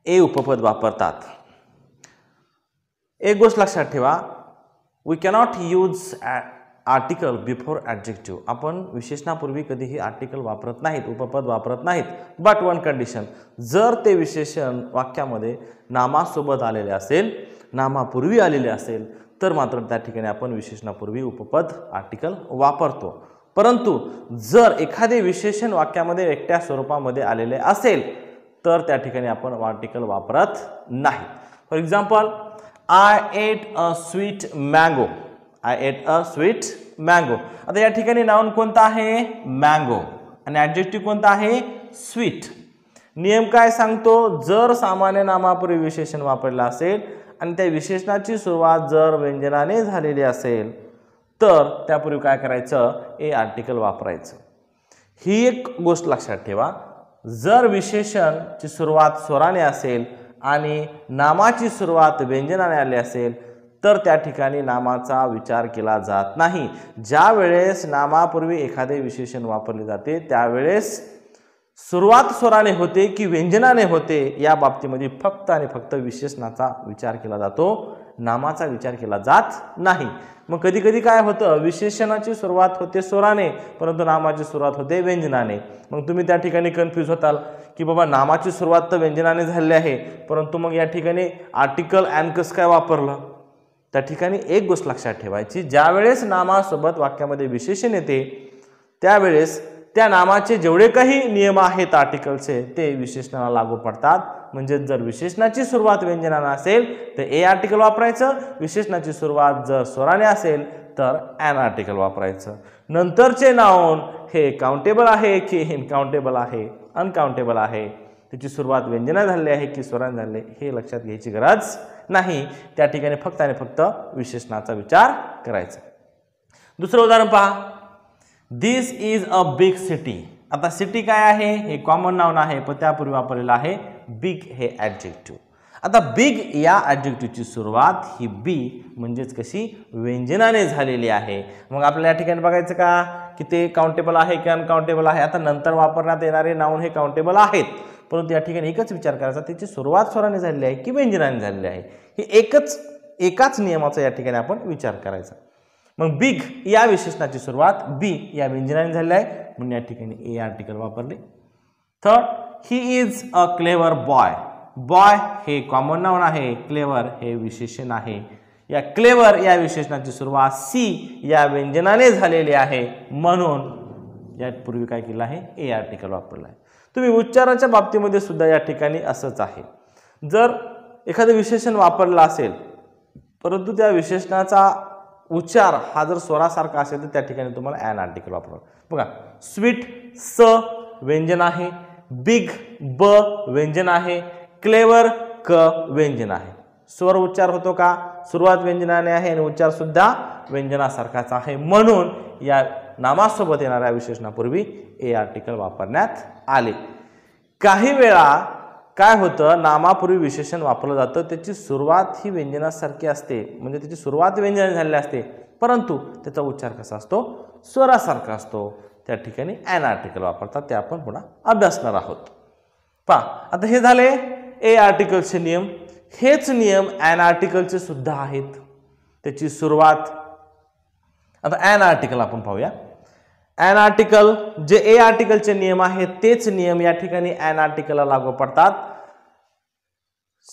ए उपपद वापरतात एक गोष्ट लक्षात ठेवा we cannot use a article before adjective आपण विशेषणापूर्वी कधीही आर्टिकल वापरत नाहीत उपपद वापरत नाहीत बट वन कंडिशन जर ते विशेषण वाक्यामध्ये नामासोबत आलेले असेल नामापूर्वी आलेले असेल तर मात्र त्या ठिकाणी आपण विशेषणापूर्वी उपपद आर्टिकल वापरतो परंतु जर एखादे विशेषण वाक्यामध्ये एकट्या स्वरूपामध्ये आलेले असेल तर त्या ठिकाणी आपण आर्टिकल वापरत नाही for example I ate a sweet mango I ate a sweet mango आता या ठिकाणी नाऊन कोणता आहे मँगो आणि ऍडजेक्टिव्ह कोणता आहे स्वीट नियम काय सांगतो जर सामान्य नामापूर्वी विशेषण वापरलं असेल आणि त्या विशेषणाची सुरुवात जर व्यंजनाने झालेली असेल तर त्यापूर्वी काय करायचं ए आर्टिकल वापरायचं ही एक गोष्ट लक्षात ठेवा जर विशेषणची सुरुवात स्वराने असेल आणि नामाची सुरुवात व्यंजनाने आली असेल तर त्या ठिकाणी नामाचा विचार केला जात नाही ज्या वेळेस नामापूर्वी एखादे विशेषण वापरले जाते त्यावेळेस सुरुवात स्वराने होते की व्यंजनाने होते या बाबतीमध्ये फक्त आणि फक्त विशेषणाचा विचार केला जातो नामाचा विचार केला जात नाही मग कधी कधी काय होतं विशेषणाची सुरुवात होते स्वराने परंतु नामाची सुरुवात होते व्यंजनाने मग तुम्ही त्या ठिकाणी कन्फ्यूज होताल की बाबा नामाची सुरुवात तर व्यंजनाने झाली आहे परंतु मग या ठिकाणी आर्टिकल अँड कसं काय वापरलं त्या ठिकाणी एक गोष्ट लक्षात ठेवायची ज्यावेळेस नामासोबत वाक्यामध्ये विशेषण येते त्यावेळेस त्या नामाचे जेवढे काही नियम आहेत आर्टिकलचे ते विशेषणाला लागू पडतात म्हणजे जर विशेषणाची सुरुवात व्यंजनानं असेल तर ए आर्टिकल वापरायचं विशेषणाची सुरुवात जर स्वराने असेल तर ॲन आर्टिकल वापरायचं नंतरचे नाव हे काउंटेबल आहे की इनकाउंटेबल आहे अनकाउंटेबल आहे त्याची सुरुवात व्यंजना झाली आहे की स्वराने झाले हे लक्षात घ्यायची गरज नाही त्या ठिकाणी फक्त आणि फक्त विशेषणाचा विचार करायचा दुसरं उदाहरण पहा this is a big city आता सिटी काय आहे हे कॉमन नाव आहे पण त्यापूर्वी वापरलेलं आहे बिग हे ॲडजेक्टिव्ह आता बिग या ॲडजेक्टिव्हची सुरुवात ही बी म्हणजेच कशी व्यंजनाने झालेली आहे मग आपल्याला या ठिकाणी बघायचं का की ते काउंटेबल आहे की अनकाउंटेबल आहे आता नंतर वापरण्यात येणारे नाऊन हे काउंटेबल आहेत परंतु या ठिकाणी एकच विचार करायचा त्याची सुरुवात स्वराने झालेली आहे की व्यंजनाने झालेली आहे हे एकच एकाच नियमाचा या ठिकाणी आपण विचार करायचा मग बिग या विशेषणाची सुरुवात बी या व्यंजनाने झालेली आहे म्हणून या ठिकाणी ए आर्टिकल वापरले third he is a clever boy boy हे कॉमन नाऊन आहे क्लेवर हे विशेषण आहे या क्लेवर या विशेषणाची सुरुवात सी या व्यंजनाने झालेली आहे म्हणून यापूर्वी काय केलं आहे ए आर्टिकल वापरलं आहे तुम्ही उच्चाराच्या बाबतीमध्ये सुद्धा या ठिकाणी असंच आहे जर एखादं विशेषण वापरलं असेल परंतु त्या विशेषणाचा उच्चार हा जर स्वरासारखा असेल तर त्या ठिकाणी तुम्हाला ॲन आर्टिकल वापरावं बघा स्वीट स व्यंजन आहे बिग ब व्यंजन आहे क्लेवर क व्यंजन आहे स्वर उच्चार होतो का सुरुवात व्यंजनाने आहे आणि उच्चारसुद्धा व्यंजनासारखाच आहे म्हणून या नामासोबत येणाऱ्या विशेषणापूर्वी ए आर्टिकल वापरण्यात आले काही वेळा काय होतं नामापूर्वी विशेषण वापरलं जातं त्याची सुरुवात ही व्यंजनासारखी असते म्हणजे त्याची सुरुवात व्यंजन झालेली असते परंतु त्याचा उच्चार कसा असतो स्वरासारखा असतो त्या ठिकाणी ॲन आर्टिकल वापरतात ते आपण पुन्हा अभ्यासणार आहोत पहा आता हे झाले ए आर्टिकलचे नियम हेच नियम ॲन आर्टिकलचे सुद्धा आहेत त्याची सुरुवात आता ॲन आर्टिकल आपण पाहूया ॲन आर्टिकल जे ए आर्टिकलचे नियम आहेत तेच नियम या ठिकाणी ॲन आर्टिकलला लागू पडतात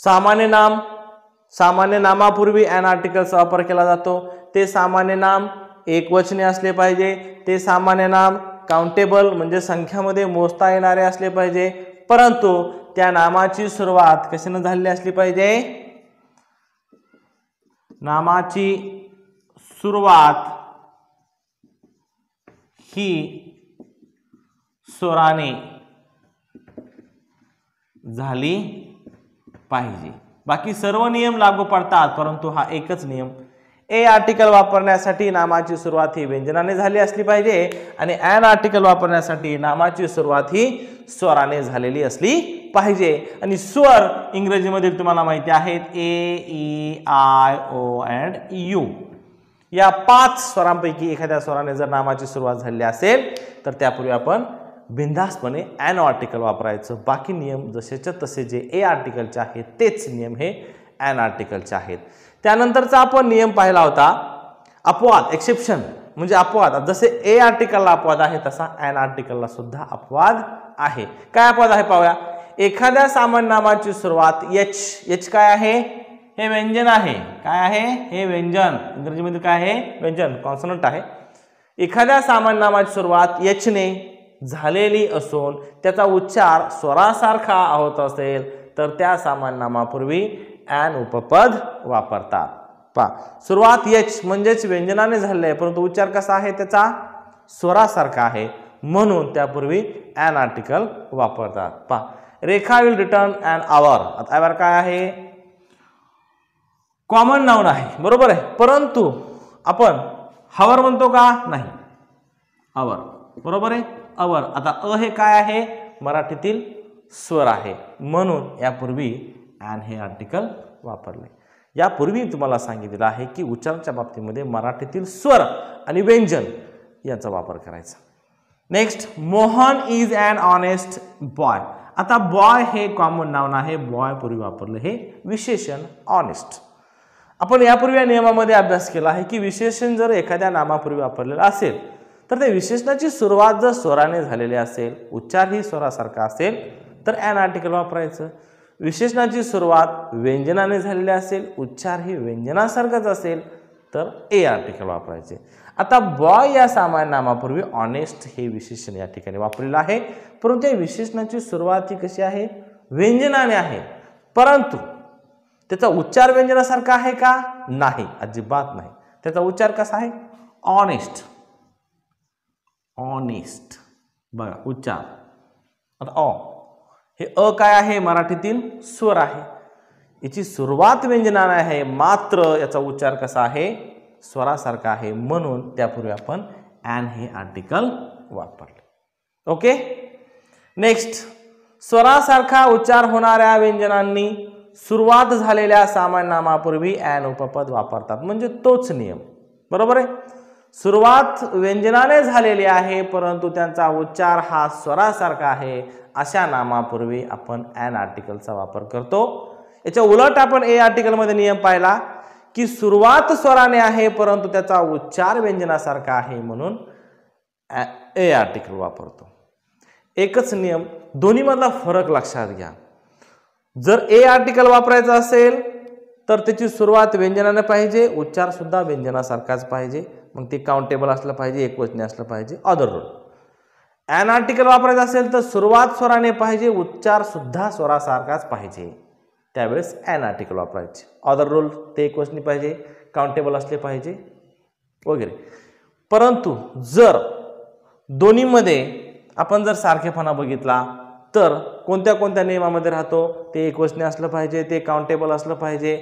सामान्य नाम सामान्य नामापूर्वी ॲन आर्टिकलचा वापर केला जातो ते सामान्य नाम एकवचने असले पाहिजे ते सामान्य नाम काउंटेबल म्हणजे संख्यामध्ये मोजता येणारे असले पाहिजे परंतु त्या नामाची सुरुवात कशाने झालेली असली पाहिजे नामाची सुरुवात की स्वराने झाली पाहिजे बाकी सर्व नियम लागू पडतात परंतु हा एकच नियम ए आर्टिकल वापरण्यासाठी नामाची सुरुवात ही व्यंजनाने झाली असली पाहिजे आणि ॲन आर्टिकल वापरण्यासाठी नामाची सुरुवात ही स्वराने झालेली असली पाहिजे आणि स्वर इंग्रजीमधील तुम्हाला माहिती आहेत A E I O and U या पाच स्वरांपैकी एखाद्या स्वराने जर नामाची सुरुवात झाली असेल तर त्यापूर्वी आपण बिंदासपणे ॲन आर्टिकल वापरायचं बाकी नियम जसेच्या तसे जे ए आर्टिकलचे आहेत तेच नियम हे ॲन आर्टिकलचे आहेत त्यानंतरचा आपण नियम पाहिला होता अपवाद एक्सेप्शन म्हणजे अपवाद जसे ए आर्टिकलला अपवाद आहे तसा ॲन आर्टिकलला सुद्धा अपवाद आहे काय अपवाद आहे पाहूया एखाद्या सामान्य नामाची सुरुवात एच एच काय आहे हे व्यंजन आहे काय आहे हे व्यंजन इंग्रजीमध्ये काय आहे व्यंजन कॉन्सनंट आहे एखाद्या सामान्य नामाची सुरुवात यचने झालेली असून त्याचा उच्चार स्वरासारखा होत असेल तर त्या सामान्य नामापूर्वी ॲन उपपद वापरतात पा सुरुवात यच म्हणजेच व्यंजनाने झालेलं आहे परंतु उच्चार कसा आहे त्याचा स्वरासारखा आहे म्हणून त्यापूर्वी ॲन आर्टिकल वापरतात पा Rekha will return an hour आता आवर काय आहे कॉमन नाऊन आहे बरोबर आहे परंतु आपण हवर म्हणतो का नाही अवर बरोबर आहे अवर आता अ हे काय आहे मराठीतील स्वर आहे म्हणून यापूर्वी ॲन हे आर्टिकल वापरले यापूर्वी तुम्हाला सांगितलेलं आहे की उच्चारांच्या बाबतीमध्ये मराठीतील स्वर आणि व्यंजन याचा वापर करायचा next Mohan is an honest boy आता बॉय हे कॉमन नावन आहे बॉय पूर्वी वापरलं हे विशेषण ऑनेस्ट आपण यापूर्वी या नियमामध्ये अभ्यास केला आहे की विशेषण जर एखाद्या नामापूर्वी वापरलेलं असेल तर त्या विशेषणाची सुरुवात जर स्वराने झालेली असेल उच्चार ही स्वरासारखा असेल तर ॲन आर्टिकल वापरायचं विशेषणाची सुरुवात व्यंजनाने झालेली असेल उच्चार ही व्यंजनासारखाच असेल तर ए आर्टिकल वापरायचे आता बॉय या सामान्य नामापूर्वी ऑनेस्ट हे विशेषण या ठिकाणी वापरलेलं आहे परंतु या विशेषणाची सुरुवात ही कशी आहे व्यंजनाने आहे परंतु त्याचा उच्चार व्यंजनासारखा आहे का नाही अजिबात नाही त्याचा उच्चार कसा आहे ऑनेस्ट ऑनेस्ट बघा उच्चार आता ऑ हे अ काय आहे मराठीतील स्वर आहे याची सुरुवात व्यंजनाने आहे मात्र याचा उच्चार कसा आहे स्वरासारखा आहे म्हणून त्यापूर्वी आपण ॲन हे आर्टिकल वापरले ओके नेक्स्ट स्वरासारखा उच्चार होणाऱ्या व्यंजनांनी सुरुवात झालेल्या सामान्य नामापूर्वी ॲन उपपद वापरतात म्हणजे तोच नियम बरोबर आहे सुरुवात व्यंजनाने झालेली आहे परंतु त्यांचा उच्चार हा स्वरासारखा आहे अशा नामापूर्वी आपण ॲन आर्टिकलचा वापर करतो याच्या उलट आपण ए आर्टिकलमध्ये नियम पाहिला की सुरुवात स्वराने आहे परंतु त्याचा उच्चार व्यंजनासारखा आहे म्हणून ए आर्टिकल वापरतो एकच नियम दोन्हीमधला फरक लक्षात घ्या जर ए आर्टिकल वापरायचं असेल तर त्याची सुरुवात व्यंजनाने पाहिजे उच्चारसुद्धा व्यंजनासारखाच पाहिजे मग ते काउंटेबल असलं पाहिजे एकवचने असलं पाहिजे अदर रोल ॲन आर्टिकल वापरायचं असेल तर सुरुवात स्वराने पाहिजे उच्चारसुद्धा स्वरासारखाच पाहिजे त्यावेळेस ॲन आर्टिकल वापरायचे अदर रोल ते एकवचनी पाहिजे काउंटेबल असले पाहिजे वगैरे परंतु जर दोन्हीमध्ये आपण जर सारखेपणा बघितला तर कोणत्या कोणत्या नियमामध्ये राहतो ते एकवचने असलं पाहिजे ते काउंटेबल असलं पाहिजे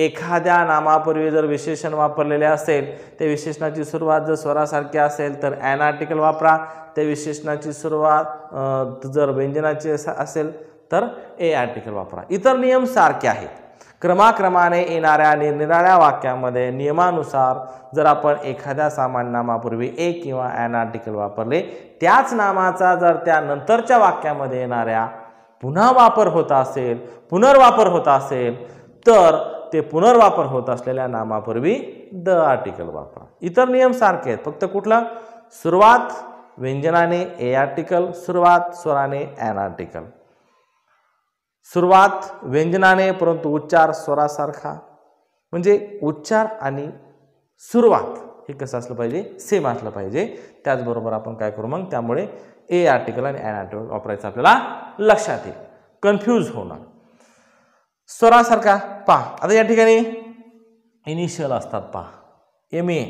एखाद्या नामापूर्वी जर विशेषण वापरलेले असेल ते विशेषणाची सुरुवात जर स्वरासारखी असेल तर ॲन आर्टिकल वापरा ते विशेषणाची सुरुवात जर व्यंजनाची असेल तर ए आर्टिकल वापरा इतर नियम सारखे आहेत क्रमाक्रमाने येणाऱ्या निरनिराळ्या वाक्यामध्ये नियमानुसार जर आपण एखाद्या सामान नामापूर्वी एक किंवा ॲन आर्टिकल वापरले त्याच नामाचा जर त्या नंतरच्या वाक्यामध्ये येणाऱ्या पुन्हा वापर होत असेल पुनर्वापर होत असेल तर ते पुनर्वापर होत असलेल्या नामापूर्वी द आर्टिकल वापरा इतर नियम सारखे आहेत फक्त कुठला सुरुवात व्यंजनाने ए आर्टिकल सुरुवात स्वराने ॲन आर्टिकल सुरुवात व्यंजनाने परंतु उच्चार स्वरासारखा म्हणजे उच्चार आणि सुरुवात हे कसं असलं पाहिजे सेम असलं पाहिजे त्याचबरोबर आपण काय करू मग त्यामुळे ए आर्टिकल आणि ॲन आर्टिकल वापरायचं आपल्याला लक्षात येईल कन्फ्यूज होणार स्वरासारखा पहा आता या ठिकाणी इनिशियल असतात पहा M A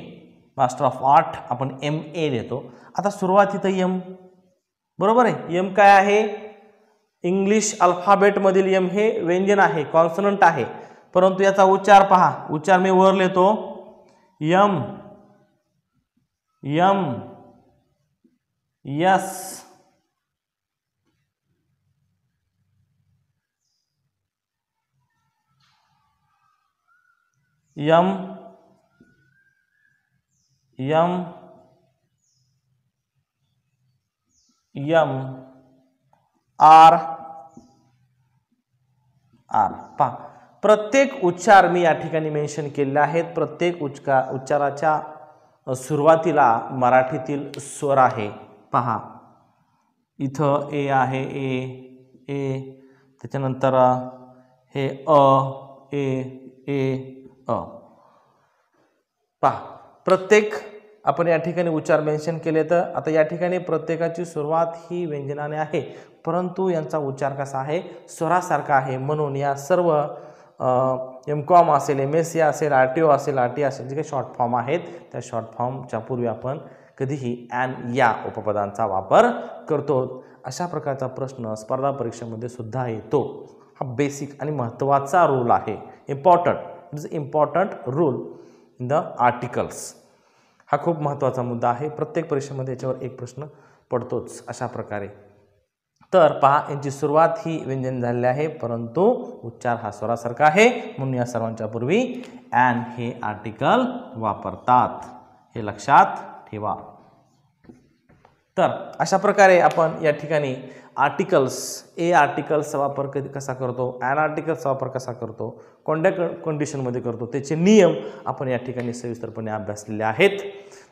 master of arts आपण एम ए देतो आता सुरुवातीत यम बरोबर आहे यम काय आहे इंग्लिश अल्फाबेटमधील यम हे व्यंजन आहे कॉन्सनंट आहे परंतु याचा उच्चार पहा उच्चार मी वर लेतो M M S M M M R R पहा प्रत्येक उच्चार मी या ठिकाणी मेन्शन केलेले आहेत प्रत्येक उच्चार उच्चाराच्या सुरुवातीला मराठीतील स्वर आहे पहा इथं ए आहे ए ए त्याच्यानंतर हे अ ए ए अ पहा प्रत्येक आपण या ठिकाणी उच्चार मेन्शन केले तर आता या ठिकाणी प्रत्येकाची सुरुवात ही व्यंजनाने आहे परंतु यांचा उच्चार कसा आहे स्वरासारखा आहे म्हणून या सर्व एम कॉम असेल एम एस सी असेल आर टी ओ असेल आर टी असेल जे काही शॉर्ट फॉर्म आहेत त्या शॉर्ट फॉर्मच्या पूर्वी आपण कधीही ॲन या उपपदांचा वापर करतो अशा प्रकारचा प्रश्न स्पर्धा परीक्षेमध्ये सुद्धा येतो हा बेसिक आणि महत्त्वाचा रूल आहे important it is important rule in the articles हा खूप महत्त्वाचा मुद्दा आहे प्रत्येक परीक्षेमध्ये याच्यावर एक प्रश्न पडतोच अशा प्रकारे तर पहा यांची सुरुवात ही व्यंजन झालेली आहे परंतु उच्चार हा स्वरासारखा आहे म्हणून या सर्वांच्या पूर्वी ॲन हे आर्टिकल वापरतात हे लक्षात ठेवा तर अशा प्रकारे आपण या ठिकाणी आर्टिकल्स ए आर्टिकल्सचा वापर कधी कसा करतो ॲन आर्टिकल्सचा वापर कसा करतो कोणत्या कंडिशनमध्ये करतो त्याचे नियम आपण या ठिकाणी सविस्तरपणे अभ्यासलेले आहेत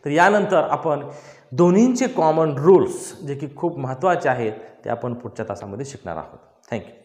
तर यानंतर आपण दोन्हींचे कॉमन रूल्स जे की खूप महत्त्वाचे आहेत ते आपण पुढच्या तासामध्ये शिकणार आहोत थँक्यू